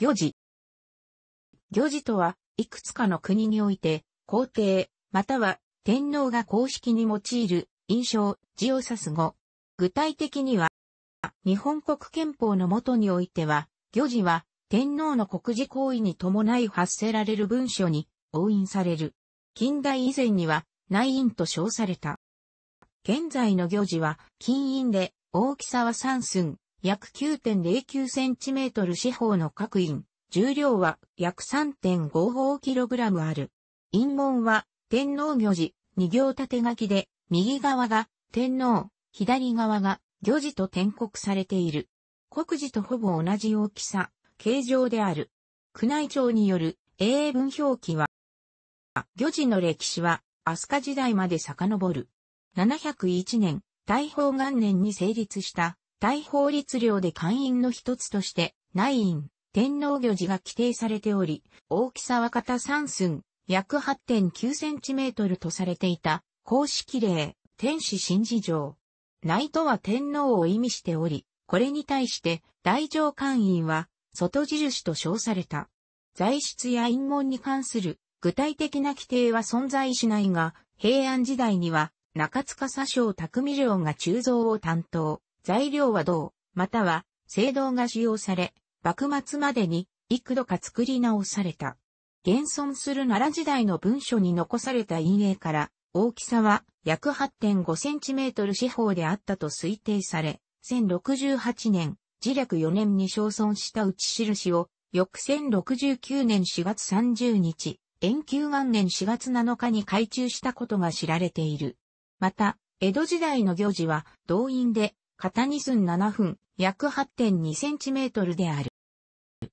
行事。行事とは、いくつかの国において、皇帝、または天皇が公式に用いる印象、字を指す語。具体的には、日本国憲法のもとにおいては、行事は天皇の国事行為に伴い発せられる文書に押印される。近代以前には内印と称された。現在の行事は金印で大きさは三寸、約 9.09cm 四方の各印、重量は約 3.55kg ある。印門は天皇御事、二行縦書きで、右側が天皇、左側が御事と転刻されている。国事とほぼ同じ大きさ、形状である。宮内庁による英文表記は、御事の歴史は飛鳥時代まで遡る。701年、大宝元年に成立した大法律令で会員の一つとして、内院、天皇御事が規定されており、大きさは片三寸、約8.9センチメートルとされていた、公式令、天使神事上。内とは天皇を意味しており、これに対して大乗官員は、外印と称された。材質や陰門に関する具体的な規定は存在しないが、平安時代には中塚左将匠領が鋳造を担当。材料は銅、または、青銅が使用され、幕末までに幾度か作り直された。現存する奈良時代の文書に残された陰影から、大きさは約 8.5cm 四方であったと推定され、1068年、自略4年に焼損した打ち印を、翌1069年4月30日、延久元年4月7日に改鋳したことが知られている。また、江戸時代の行事は動員で片二寸七分、約8 2トルである。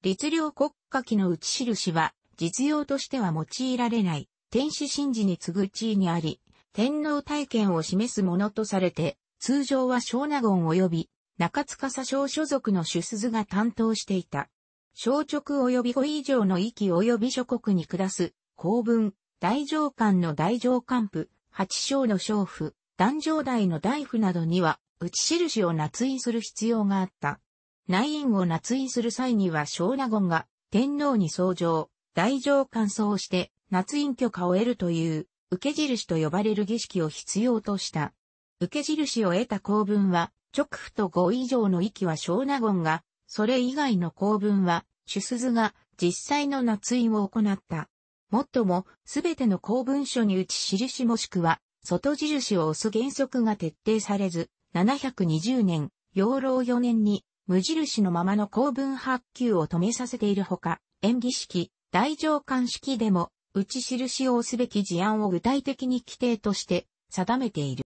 律令国家機の打ち印は、実用としては用いられない、天使神事に次ぐ地位にあり、天皇体験を示すものとされて、通常は小納言及び、中塚佐小所属の主鈴が担当していた。小直及び5以上の域及び諸国に下す、公文、大上官の大上官府、八将の将府、壇上台の大夫などには、打ち印を捺印する必要があった。内印を捺印する際には小納言が天皇に奏上、大上感想をして捺印許可を得るという受け印と呼ばれる儀式を必要とした。受け印を得た公文は直付と5以上の域は小納言が、それ以外の公文は主鈴が実際の捺印を行った。もっとも、すべての公文書に打ち印もしくは、外印を押す原則が徹底されず、720年、養老4年に、無印のままの公文発給を止めさせているほか、演技式、大上官式でも、打ち印を押すべき事案を具体的に規定として定めている。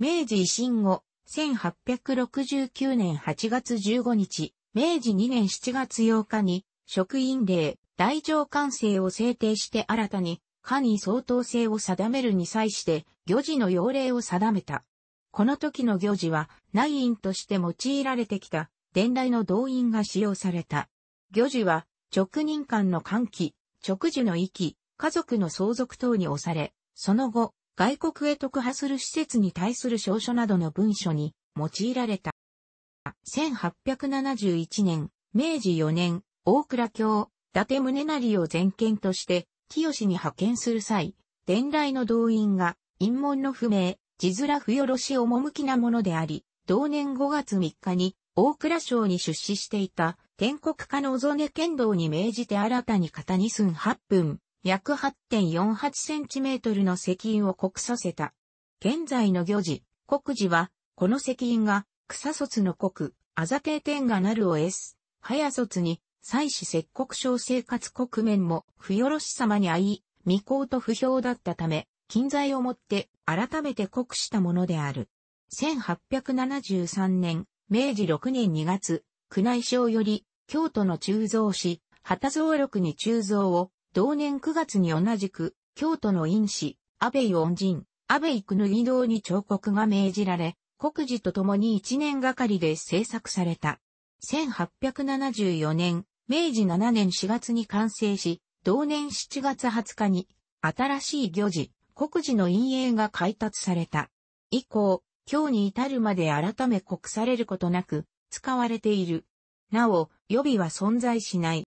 明治維新後、1869年8月15日、明治2年7月8日に、職員令、大上官制を制定して新たに、官に相当性を定めるに際して、漁事の要令を定めた。この時の行事は内院として用いられてきた伝来の動員が使用された。行事は直任間の換気、直樹の域、家族の相続等に押され、その後、外国へ特派する施設に対する証書などの文書に用いられた。1871年、明治4年、大倉京、伊達宗成を全権として、清に派遣する際、伝来の動員が、陰門の不明、地面不よろし趣なものであり、同年5月3日に大蔵省に出資していた天国家のぞね。剣道に命じて新たに型に寸8分、約8.48センチメートルの石印を刻させた。現在の行事、国事は、この石印が、草卒の国、あざけ天がなるを s。す。早卒に、祭祀石国症。生活国面も、不よろし様に会い、未行と不評だったため、金材をもって改めて国したものである。1873年、明治6年2月、宮内省より、京都の鋳造師、旗蔵録に鋳造を、同年9月に同じく、京都の院士、安倍恩人、安倍育縫堂に彫刻が命じられ、国事とともに1年がかりで制作された。1874年、明治7年4月に完成し、同年7月20日に、新しい行事、国事の陰影が開達された。以降、今日に至るまで改め国されることなく、使われている。なお、予備は存在しない。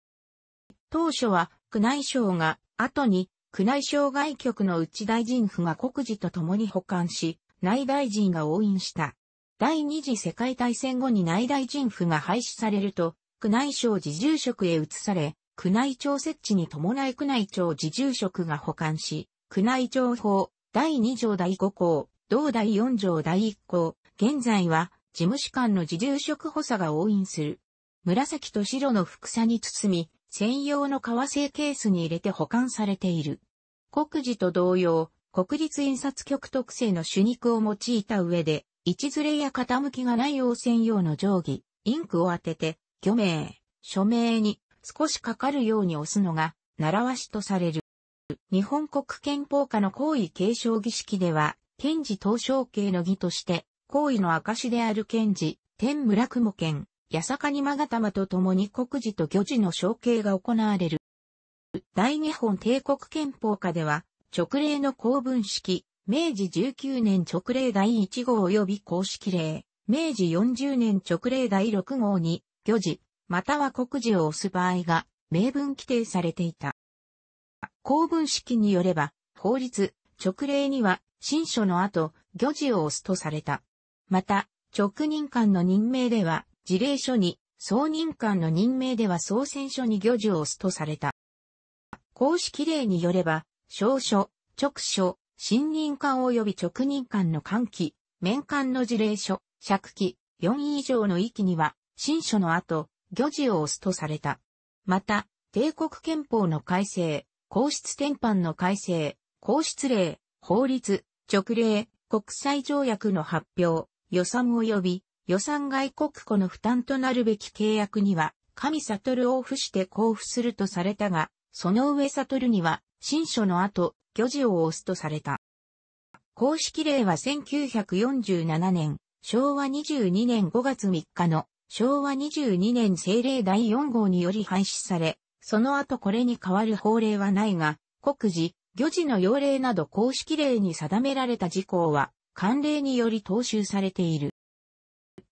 当初は、宮内省が、後に、宮内省外局の内大臣府が国事と共に保管し、内大臣が応印した。第二次世界大戦後に内大臣府が廃止されると、宮内省自住職へ移され、宮内庁設置に伴い宮内庁自住職が保管し、宮内庁法、第2条第5項、同第4条第1項、現在は、事務士官の自重職補佐が応印する。紫と白の副差に包み、専用の革製ケースに入れて保管されている。国事と同様、国立印刷局特製の主肉を用いた上で、位置ずれや傾きがない応専用の定規、インクを当てて、魚名、署名に少しかかるように押すのが、習わしとされる。日本国憲法下の皇位継承儀式では、賢治東昇系の儀として、皇位の証である賢治、天村雲剣、八坂にた玉と共に国事と漁事の承継が行われる。大日本帝国憲法下では、直令の公文式、明治19年直令第1号及び公式令、明治40年直令第6号に、漁事、または国事を押す場合が、明文規定されていた。公文式によれば、法律、直令には、新書の後、漁事を押すとされた。また、直任官の任命では、事例書に、総任官の任命では総選書に漁事を押すとされた。公式例によれば、小書、直書、新任官及び直任官の換期、面官の事例書、借期、4以上の域には、新書の後、漁事を押すとされた。また、帝国憲法の改正、皇室転換の改正、皇室令、法律、直令、国際条約の発表、予算及び予算外国庫の負担となるべき契約には、神悟を付して交付するとされたが、その上悟には、新書の後、漁事を押すとされた。公式令は1947年、昭和22年5月3日の、昭和22年政令第4号により廃止され、その後これに代わる法令はないが、国事、漁事の要令など公式令に定められた事項は、慣例により踏襲されている。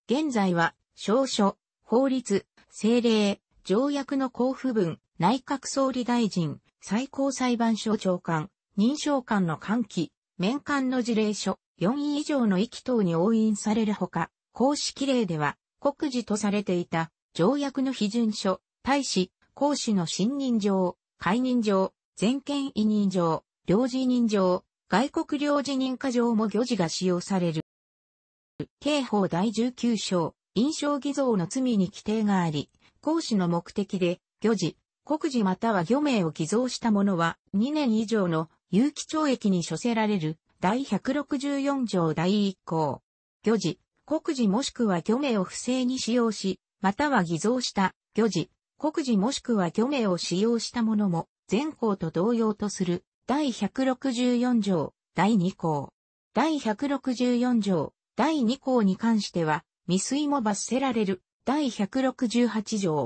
現在は、証書、法律、政令、条約の交付文、内閣総理大臣、最高裁判所長官、認証官の喚起、面官の事例書、4位以上の意気等に押印されるほか、公式令では、国事とされていた、条約の批准書、大使、講師の信任状、解任状、全権委任状、領事任状、外国領事認可状も漁事が使用される。刑法第19章、印象偽造の罪に規定があり、講師の目的で、漁事、国事または漁名を偽造した者は、2年以上の有期懲役に処せられる、第164条第1項。漁事、国事もしくは漁名を不正に使用し、または偽造した、漁事、国事もしくは漁名を使用したものも、全項と同様とする、第164条、第2項。第164条、第2項に関しては、未遂も罰せられる、第168条。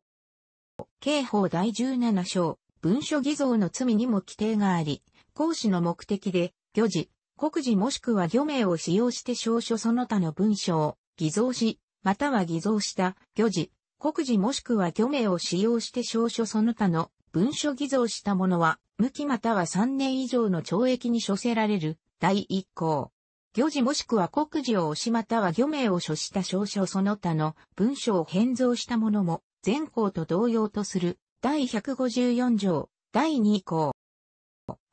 刑法第17章、文書偽造の罪にも規定があり、講師の目的で、漁事、国事もしくは漁名を使用して証書その他の文書を偽造し、または偽造した、漁事、国事もしくは虚名を使用して証書その他の文書偽造した者は、無期または3年以上の懲役に処せられる、第1項。漁事もしくは国事を押しまたは漁名を処した証書その他の文書を変造したものも、前項と同様とする、第154条、第2項。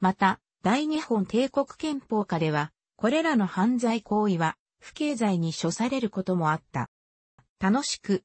また、大日本帝国憲法下では、これらの犯罪行為は、不敬罪に処されることもあった。楽しく、